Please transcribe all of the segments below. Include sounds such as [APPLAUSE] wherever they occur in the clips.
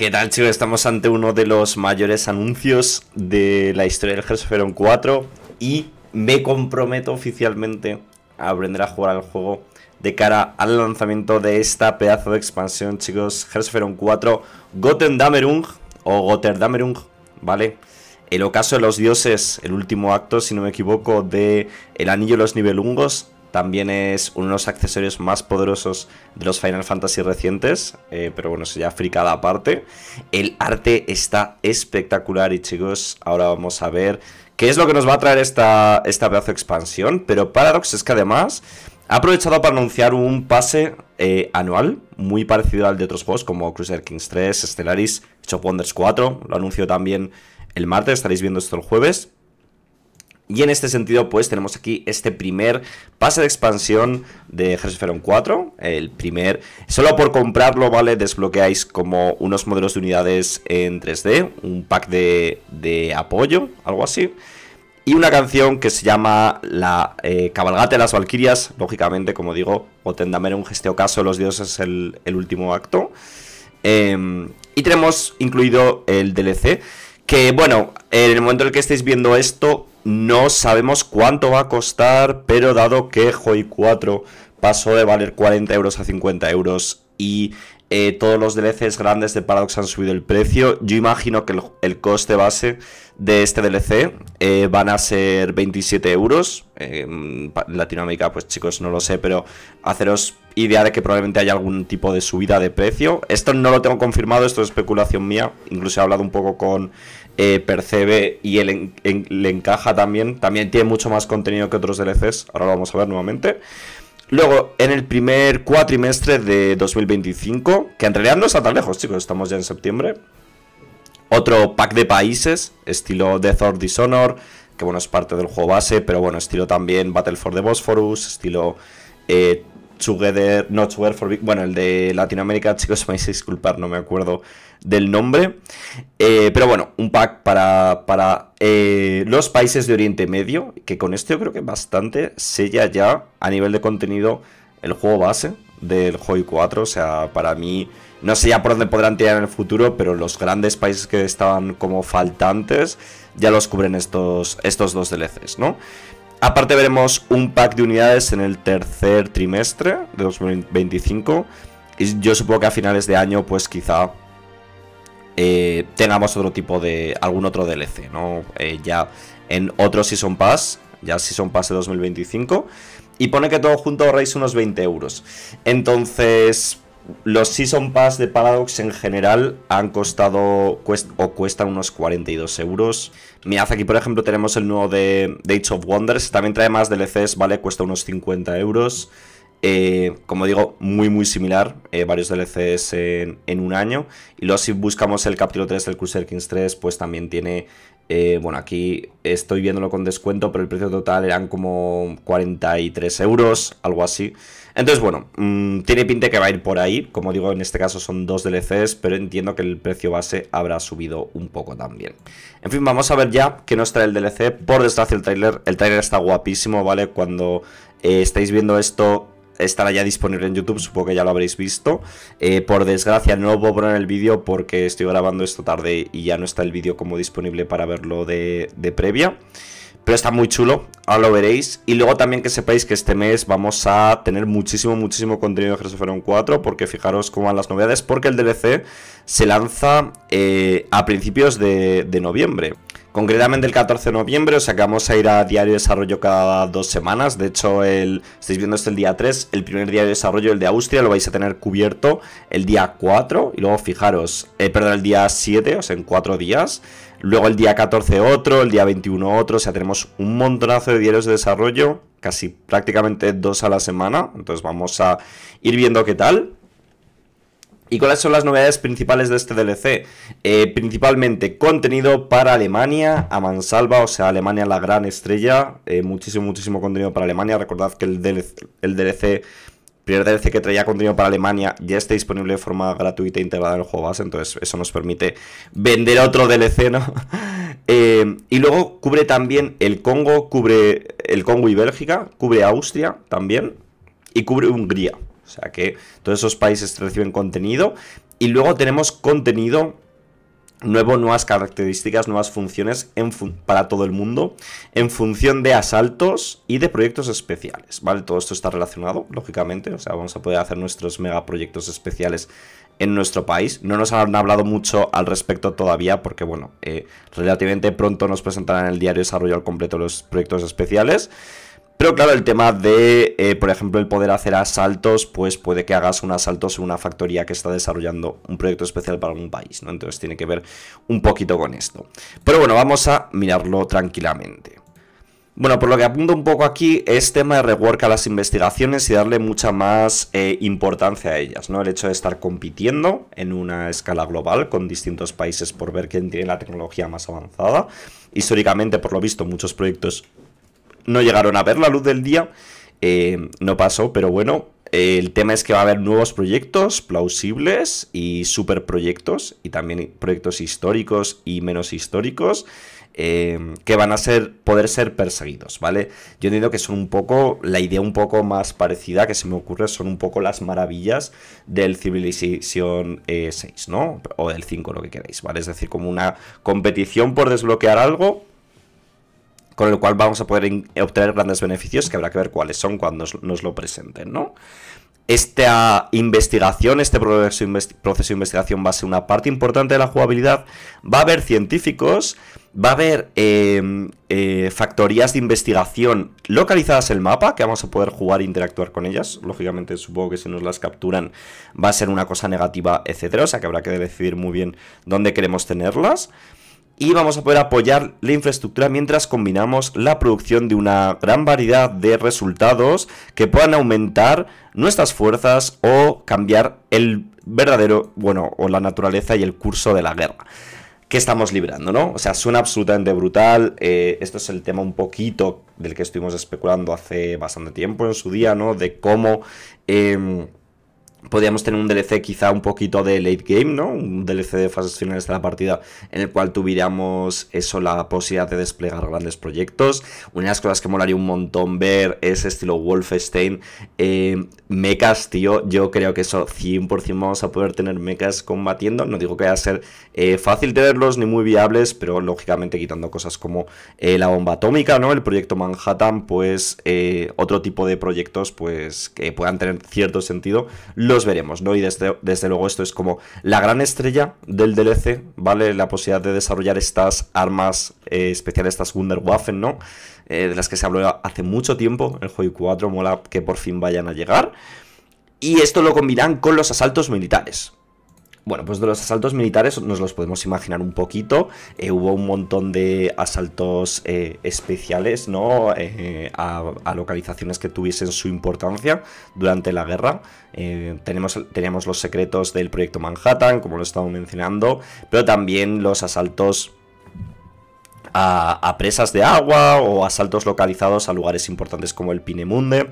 ¿Qué tal chicos? Estamos ante uno de los mayores anuncios de la historia del Hearthstone 4 y me comprometo oficialmente a aprender a jugar al juego de cara al lanzamiento de esta pedazo de expansión chicos, Hearthstone 4 Damerung o Goterdamerung, ¿vale? El ocaso de los dioses, el último acto si no me equivoco de El anillo de los nivelungos también es uno de los accesorios más poderosos de los Final Fantasy recientes, eh, pero bueno, se ya fricada aparte. El arte está espectacular y chicos, ahora vamos a ver qué es lo que nos va a traer esta, esta pedazo de expansión. Pero Paradox es que además ha aprovechado para anunciar un pase eh, anual muy parecido al de otros juegos como Crusader Kings 3, Stellaris, Shop Wonders 4. Lo anuncio también el martes, estaréis viendo esto el jueves. Y en este sentido, pues tenemos aquí este primer pase de expansión de Hearthstone 4. El primer, solo por comprarlo, ¿vale? Desbloqueáis como unos modelos de unidades en 3D, un pack de, apoyo, algo así. Y una canción que se llama La cabalgate eh, Cabalgata de las Valquirias. Lógicamente, como digo, o tendamer un gesteo caso, los dioses, el, el último acto. Em, y tenemos incluido el DLC. Que bueno, en el momento en el que estéis viendo esto, no sabemos cuánto va a costar, pero dado que Joy 4 pasó de valer 40 euros a 50 euros y eh, todos los DLCs grandes de Paradox han subido el precio. Yo imagino que el, coste base de este DLC eh, van a ser 27 euros. Eh, en Latinoamérica, pues chicos, no lo sé, pero haceros idea de que probablemente haya algún tipo de subida de precio. Esto no lo tengo confirmado, esto es especulación mía. Incluso he hablado un poco con Percebe y él le encaja también. También tiene mucho más contenido que otros DLCs. Ahora lo vamos a ver nuevamente. Luego, en el primer cuatrimestre de 2025, que en realidad no está tan lejos, chicos, estamos ya en septiembre. Otro pack de países, estilo Death or Dishonor, que bueno, es parte del juego base, pero bueno, estilo también Battle for the Bosphorus, estilo eh, Together, No Together for bueno, el de Latinoamérica, chicos, [LAUGHS] me vais a disculpar, no me acuerdo del nombre. Eh, pero bueno, un pack para, eh, los países de Oriente Medio, que con esto yo creo que bastante sella ya a nivel de contenido el juego base del Joy 4. O sea, para mí, no sé ya por dónde podrán tirar en el futuro, pero los grandes países que estaban como faltantes ya los cubren estos, estos dos DLCs, ¿no? Aparte veremos un pack de unidades en el tercer trimestre de 2025 y yo supongo que a finales de año pues quizá eh, tengamos otro tipo de algún otro DLC, ¿no? Eh, ya en otro Season Pass, ya Season Pass de 2025 y pone que todo junto ahorráis unos 20 euros. Entonces, los Season Pass de Paradox en general han costado o cuestan unos 42 euros. Mirad, aquí por ejemplo tenemos el nuevo de, de Age of Wonders, también trae más DLCs, ¿vale? Cuesta unos 50 euros. Eh, como digo, muy muy similar, eh, varios DLCs en, un año. Y luego si buscamos el capítulo 3 del Cruiser Kings 3, pues también tiene, eh, bueno, aquí estoy viéndolo con descuento, pero el precio total eran como 43 euros, algo así. Entonces, bueno, mm, tiene pinta que va a ir por ahí. Como digo, en este caso son dos DLCs, pero entiendo que el precio base habrá subido un poco también. En fin, vamos a ver ya que nos trae el DLC. Por desgracia, el trailer el trailer está guapísimo, ¿vale? Cuando estáis viendo esto estará ya disponible en YouTube, supongo que ya lo habréis visto. Eh, por desgracia no puedo poner el vídeo porque estoy grabando esto tarde y ya no está el vídeo como disponible para verlo de, previa. Pero está muy chulo, ahora lo veréis. Y luego también que sepáis que este mes vamos a tener muchísimo, muchísimo contenido de fueron 4, porque fijaros cómo van las novedades, porque el DLC se lanza eh, a principios de noviembre. Concretamente el 14 de noviembre, o sea que vamos a ir a diario de desarrollo cada dos semanas. De hecho, el, estáis viendo este el día 3, el primer diario de desarrollo, el de Austria, lo vais a tener cubierto el día 4. Y luego fijaros, eh, perdón, el día 7, o sea, en 4 días. Luego el día 14 otro, el día 21 otro, o sea, tenemos un montonazo de diarios de desarrollo, casi prácticamente dos a la semana. Entonces vamos a ir viendo qué tal. ¿Y cuáles son las novedades principales de este DLC? Eh, principalmente contenido para Alemania, a mansalva, o sea, Alemania la gran estrella, eh, muchísimo, muchísimo contenido para Alemania. Recordad que el DLC, el DLC, primer DLC que traía contenido para Alemania, ya está disponible de forma gratuita e integrada en el juego base, entonces eso nos permite vender otro DLC, ¿no? [LAUGHS] Eh, y luego cubre también el Congo, cubre el Congo y Bélgica, cubre Austria también, y cubre Hungría. O sea que todos esos países reciben contenido. Y luego tenemos contenido nuevo, nuevas características, nuevas funciones en para todo el mundo, en función de asaltos y de proyectos especiales, ¿vale? Todo esto está relacionado, lógicamente, o sea, vamos a poder hacer nuestros megaproyectos especiales en nuestro país. No nos han hablado mucho al respecto todavía, porque, bueno, eh, relativamente pronto nos presentarán en el diario desarrollo al completo los proyectos especiales. Pero claro, el tema de, eh, por ejemplo, el poder hacer asaltos, pues puede que hagas un asalto sobre una factoría que está desarrollando un proyecto especial para algún país, ¿no? Entonces tiene que ver un poquito con esto. Pero bueno, vamos a mirarlo tranquilamente. Bueno, por lo que apunto un poco aquí es tema de rework a las investigaciones y darle mucha más eh, importancia a ellas, ¿no? El hecho de estar compitiendo en una escala global con distintos países por ver quién tiene la tecnología más avanzada. Históricamente, por lo visto, muchos proyectos no llegaron a ver la luz del día. Eh, no pasó, pero bueno, el tema es que va a haber nuevos proyectos plausibles y super proyectos y también proyectos históricos y menos históricos. Eh, que van a ser, poder ser perseguidos, ¿vale? Yo entiendo que son un poco, la idea un poco más parecida que se me ocurre son un poco las maravillas del Civilization 6, eh, ¿no? O del 5, lo que queráis, ¿vale? Es decir, como una competición por desbloquear algo con el cual vamos a poder eh, obtener grandes beneficios que habrá que ver cuáles son cuando nos lo presenten, ¿no? Esta investigación, este proceso, de investigación va a ser una parte importante de la jugabilidad. Va a haber científicos, va a haber em, eh, factorías de investigación localizadas en el mapa, que vamos a poder jugar e interactuar con ellas. Lógicamente supongo que si nos las capturan va a ser una cosa negativa, etc. O sea que habrá que decidir muy bien dónde queremos tenerlas y vamos a poder apoyar la infraestructura mientras combinamos la producción de una gran variedad de resultados que puedan aumentar nuestras fuerzas o cambiar el verdadero, bueno, o la naturaleza y el curso de la guerra que estamos librando, ¿no? O sea, suena absolutamente brutal. Eh, esto es el tema un poquito del que estuvimos especulando hace bastante tiempo en su día, ¿no? De cómo... Em, podríamos tener un DLC quizá un poquito de late game, ¿no? Un DLC de fases finales de la partida en el cual tuviéramos eso, la posibilidad de desplegar grandes proyectos. Una de las cosas que molaría un montón ver es estilo Wolfenstein. Eh, mechas, tío, yo creo que eso 100% vamos a poder tener mechas combatiendo. No digo que vaya a ser eh, fácil tenerlos ni muy viables, pero lógicamente quitando cosas como eh, la bomba atómica, ¿no? El proyecto Manhattan, pues eh, otro tipo de proyectos pues que puedan tener cierto sentido los veremos, ¿no? Y desde, luego esto es como la gran estrella del DLC, ¿vale? La posibilidad de desarrollar estas armas eh, especiales, estas Wunderwaffen, ¿no? Eh, de las que se habló hace mucho tiempo, el juego 4 mola que por fin vayan a llegar. Y esto lo combinan con los asaltos militares, bueno, pues de los asaltos militares nos los podemos imaginar un poquito. Eh, hubo un montón de asaltos eh, especiales, ¿no? Eh, a, localizaciones que tuviesen su importancia durante la guerra. tenemos, teníamos los secretos del proyecto Manhattan, como lo estado mencionando, pero también los asaltos a, a presas de agua o asaltos localizados a lugares importantes como el Pinemunde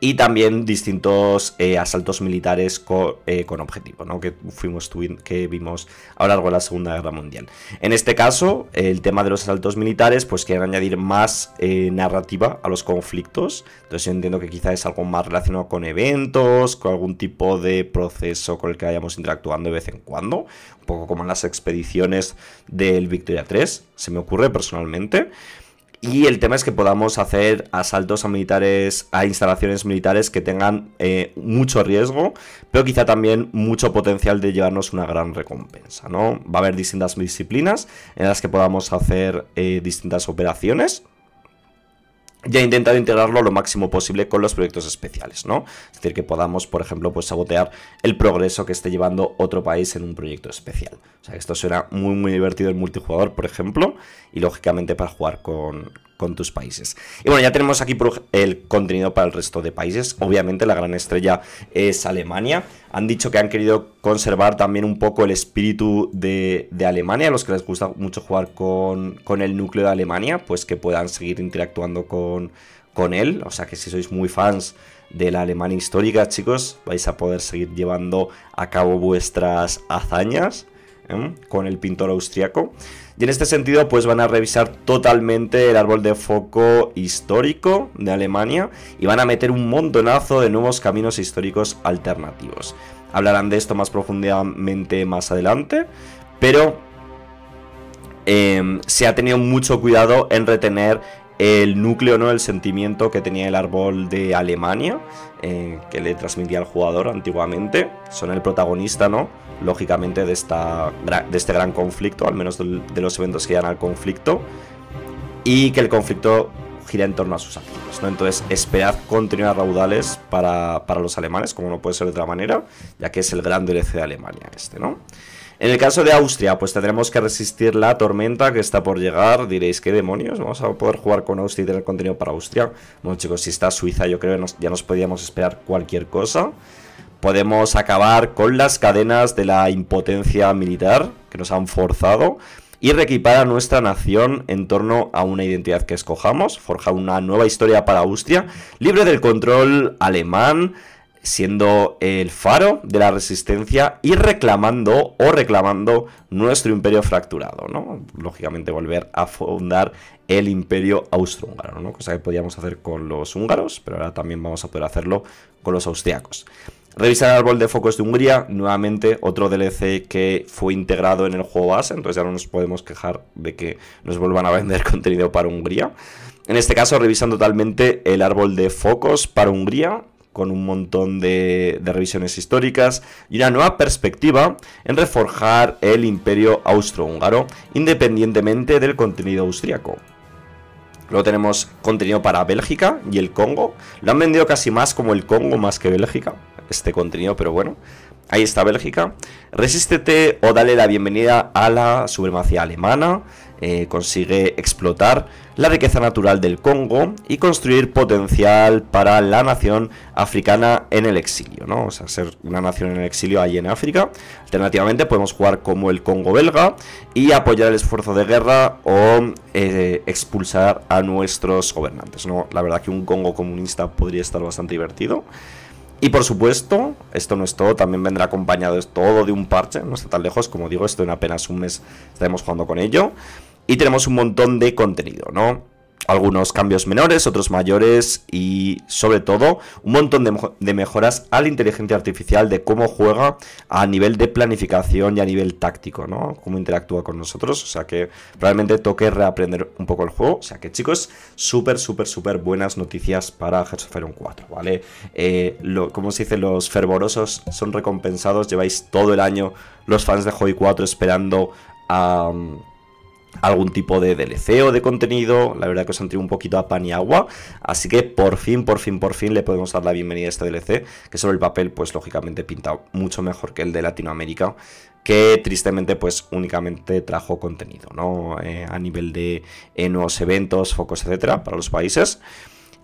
y también distintos eh, asaltos militares eh, con, objetivo, ¿no? que, fuimos, que vimos a lo largo de la Segunda Guerra Mundial. En este caso, el tema de los asaltos militares, pues quieren añadir más eh, narrativa a los conflictos, entonces yo entiendo que quizá es algo más relacionado con eventos, con algún tipo de proceso con el que vayamos interactuando de vez en cuando, un poco como en las expediciones del Victoria 3, se me ocurre personalmente. Y el tema es que podamos hacer asaltos a militares, a instalaciones militares que tengan eh, mucho riesgo, pero quizá también mucho potencial de llevarnos una gran recompensa, ¿no? Va a haber distintas disciplinas en las que podamos hacer eh, distintas operaciones ya he intentado integrarlo lo máximo posible con los proyectos especiales, ¿no? Es decir, que podamos, por ejemplo, pues sabotear el progreso que esté llevando otro país en un proyecto especial. O sea, esto suena muy, muy divertido en multijugador, por ejemplo, y lógicamente para jugar con, con tus países. Y bueno, ya tenemos aquí el contenido para el resto de países. Obviamente la gran estrella es Alemania. Han dicho que han querido conservar también un poco el espíritu de, Alemania, a los que les gusta mucho jugar con, el núcleo de Alemania, pues que puedan seguir interactuando con, con él. O sea que si sois muy fans de la Alemania histórica, chicos, vais a poder seguir llevando a cabo vuestras hazañas ¿eh? con el pintor austriaco. Y en este sentido, pues van a revisar totalmente el árbol de foco histórico de Alemania y van a meter un montonazo de nuevos caminos históricos alternativos. Hablarán de esto más profundamente más adelante, pero em, se ha tenido mucho cuidado en retener el núcleo, ¿no? El sentimiento que tenía el árbol de Alemania eh, que le transmitía al jugador antiguamente. Son el protagonista, ¿no? Lógicamente de, esta, de este gran conflicto, al menos de los eventos que llegan al conflicto. Y que el conflicto gira en torno a sus activos, ¿no? Entonces, esperad continuas raudales para, para los alemanes, como no puede ser de otra manera, ya que es el gran DLC de Alemania este, ¿no? En el caso de Austria, pues tendremos que resistir la tormenta que está por llegar. Diréis, ¿qué demonios? Vamos a poder jugar con Austria y tener contenido para Austria. Bueno, chicos, si está Suiza, yo creo que ya nos podíamos esperar cualquier cosa. Podemos acabar con las cadenas de la impotencia militar que nos han forzado y reequipar a nuestra nación en torno a una identidad que escojamos, forjar una nueva historia para Austria, libre del control alemán, siendo el faro de la resistencia y reclamando o reclamando nuestro imperio fracturado, ¿no? Lógicamente volver a fundar el imperio austrohúngaro, ¿no? Cosa que podíamos hacer con los húngaros, pero ahora también vamos a poder hacerlo con los austriacos. Revisar el árbol de focos de Hungría, nuevamente otro DLC que fue integrado en el juego base, entonces ya no nos podemos quejar de que nos vuelvan a vender [LAUGHS] contenido para Hungría. En este caso, revisan totalmente el árbol de focos para Hungría, con un montón de, revisiones históricas y una nueva perspectiva en reforjar el imperio austrohúngaro independientemente del contenido austriaco. Luego tenemos contenido para Bélgica y el Congo. Lo han vendido casi más como el Congo más que Bélgica, este contenido, pero bueno. Ahí está Bélgica. Resístete o dale la bienvenida a la supremacía alemana. Eh, consigue explotar la riqueza natural del Congo y construir potencial para la nación africana en el exilio, ¿no? O sea, ser una nación en el exilio ahí en África. Alternativamente podemos jugar como el Congo belga y apoyar el esfuerzo de guerra o eh, expulsar a nuestros gobernantes, ¿no? La verdad que un Congo comunista podría estar bastante divertido. Y por supuesto, esto no es todo, también vendrá acompañado todo de un parche, no está tan lejos, como digo, esto en apenas un mes estaremos jugando con ello y tenemos un montón de contenido, ¿no? Algunos cambios menores, otros mayores y sobre todo un montón de, mejoras a la inteligencia artificial de cómo juega a nivel de planificación y a nivel táctico, ¿no? Cómo interactúa con nosotros, o sea que realmente toque reaprender un poco el juego, o sea que chicos, súper, súper, súper buenas noticias para Hearts 4, ¿vale? Eh, como se dice, los fervorosos son recompensados, lleváis todo el año los fans de Hobby 4 esperando a algún tipo de DLC o de contenido. La verdad que os han traído un poquito a pan y agua. Así que por fin, por fin, por fin le podemos dar la bienvenida a este DLC. Que sobre el papel, pues lógicamente pinta mucho mejor que el de Latinoamérica. Que tristemente, pues únicamente trajo contenido, ¿no? Eh, a nivel de eh, nuevos eventos, focos, etcétera, para los países.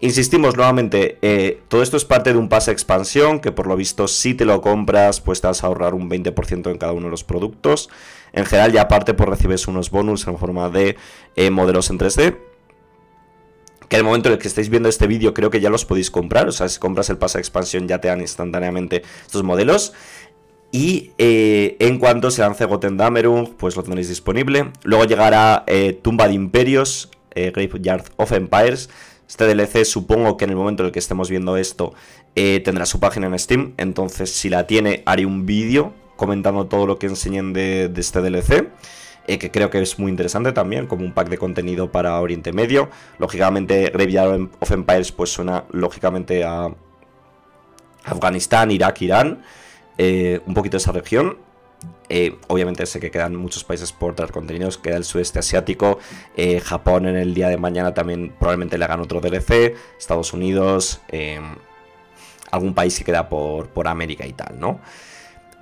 Insistimos nuevamente, eh, todo esto es parte de un pase expansión que por lo visto si te lo compras pues te vas a ahorrar un 20% en cada uno de los productos. En general ya aparte pues recibes unos bonus en forma de eh, modelos en 3D que el momento en el que estéis viendo este vídeo creo que ya los podéis comprar, o sea, si compras el pase expansión ya te dan instantáneamente estos modelos. Y eh, en cuanto se lance Goten Damerung, pues lo tendréis disponible. Luego llegará Tumba de Imperios, Graveyard of Empires, este DLC supongo que en el momento en el que estemos viendo esto eh, tendrá su página en Steam, entonces si la tiene haré un vídeo comentando todo lo que enseñen de, este DLC. Eh, que creo que es muy interesante también, como un pack de contenido para Oriente Medio. Lógicamente, Graveyard of em-, Empires pues suena lógicamente a Afganistán, Irak, Irán, eh, un poquito esa región. Eh, obviamente sé que quedan muchos países por dar contenidos, queda el sudeste asiático, eh, Japón en el día de mañana también probablemente le hagan otro DLC, Estados Unidos, em, algún país que queda por, América y tal, ¿no?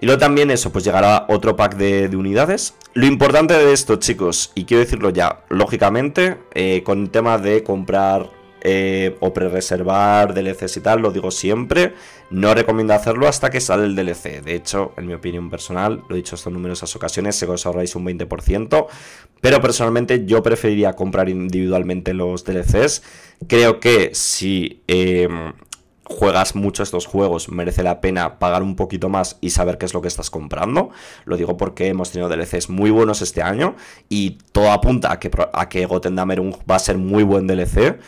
Y luego también eso, pues llegará otro pack de, de unidades. Lo importante de esto, chicos, y quiero decirlo ya, lógicamente, eh, con el tema de comprar eh, o pre-reservar DLCs y tal, lo digo siempre, no recomiendo hacerlo hasta que sale el DLC. De hecho, en mi opinión personal, lo he dicho esto en numerosas ocasiones, se os ahorráis un 20%, pero personalmente yo preferiría comprar individualmente los DLCs. Creo que si... Em, juegas mucho estos juegos, merece la pena pagar un poquito más y saber qué es lo que estás comprando. Lo digo porque hemos tenido DLCs muy buenos este año y todo apunta a que, a que Goten va a ser muy buen DLC.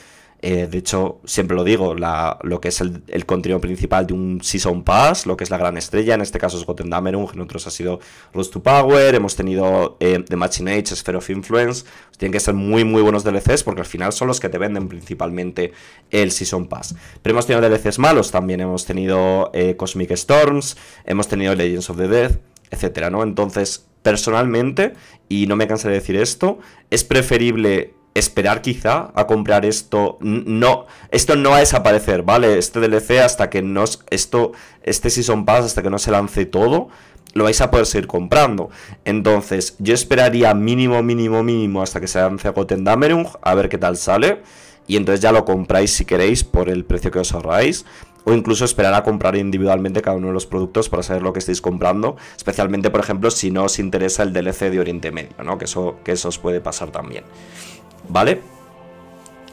Eh, de hecho, siempre lo digo, lo que es el, contenido principal de un Season Pass, lo que es la gran estrella, en este caso es Gotham Damerung, en otros ha sido Rust to Power, hemos tenido eh, The Machine Age, Sphere of Influence, tienen que ser muy muy buenos DLCs porque al final son los que te venden principalmente el Season Pass. Pero hemos tenido DLCs malos también, hemos tenido eh, Cosmic Storms, hemos tenido Legends of the Dead, etc. ¿no? Entonces, personalmente, y no me cansaré de decir esto, es preferible esperar quizá a comprar esto. No, esto no va a desaparecer, ¿vale? Este DLC hasta que no... Esto, este Season Pass hasta que no se lance todo, lo vais a poder seguir comprando. Entonces, yo esperaría mínimo, mínimo, mínimo hasta que se lance Goten Damerung, a ver qué tal sale. Y entonces ya lo compráis si queréis por el precio que os ahorráis. O incluso esperar a comprar individualmente cada uno de los productos para saber lo que estáis comprando. Especialmente, por ejemplo, si no os interesa el DLC de Oriente Medio, ¿no? Que eso, que eso os puede pasar también. ¿vale?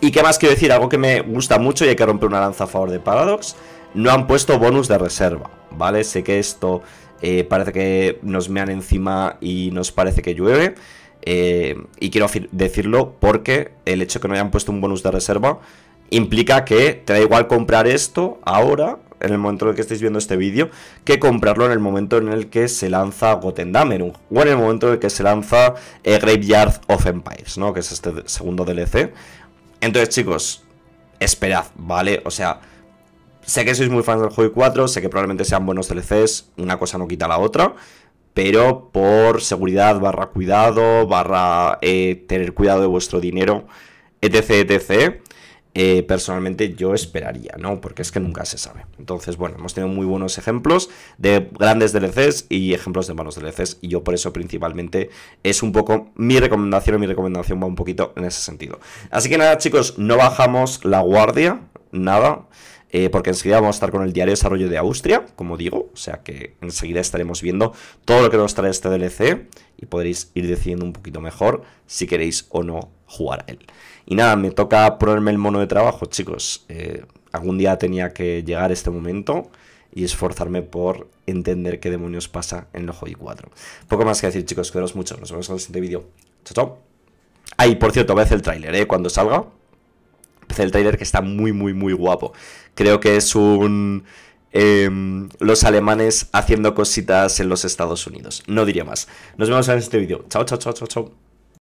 ¿Y qué más quiero decir? Algo que me gusta mucho y hay que romper una lanza a favor de Paradox. No han puesto bonus de reserva, ¿vale? Sé que esto eh, parece que nos mean encima y nos parece que llueve. Eh, y quiero decirlo porque el hecho de que no hayan puesto un bonus de reserva implica que te da igual comprar esto ahora en el momento en que estéis viendo este vídeo que comprarlo en el momento en el que se lanza Goten Damerung o en el momento en el que se lanza eh, Graveyard of Empires, ¿no? Que es este segundo DLC. Entonces, chicos, esperad, ¿vale? O sea, sé que sois muy fans del juego 4, sé que probablemente sean buenos DLCs, una cosa no quita la otra, pero por seguridad, barra cuidado, barra eh, tener cuidado de vuestro dinero, etc, etc, eh, personalmente yo esperaría, ¿no? Porque es que nunca se sabe. Entonces, bueno, hemos tenido muy buenos ejemplos de grandes DLCs y ejemplos de malos DLCs, y yo por eso principalmente es un poco mi recomendación, o mi recomendación va un poquito en ese sentido. Así que nada, chicos, no bajamos la guardia, nada. Eh, porque enseguida vamos a estar con el diario desarrollo de Austria, como digo, o sea que enseguida estaremos viendo todo lo que nos trae este DLC y podréis ir decidiendo un poquito mejor si queréis o no jugar a él. Y nada, me toca ponerme el mono de trabajo, chicos. Eh, algún día tenía que llegar este momento y esforzarme por entender qué demonios pasa en el Joy 4. Poco más que decir, chicos, cuidaros mucho. Nos vemos en el siguiente vídeo. Chao, chao. Ahí, por cierto, veis el tráiler, ¿eh? Cuando salga el trailer que está muy, muy, muy guapo. Creo que es un... Em, los alemanes haciendo cositas en los Estados Unidos. No diría más. Nos vemos en este vídeo. Chao, chao, chao, chao, chao.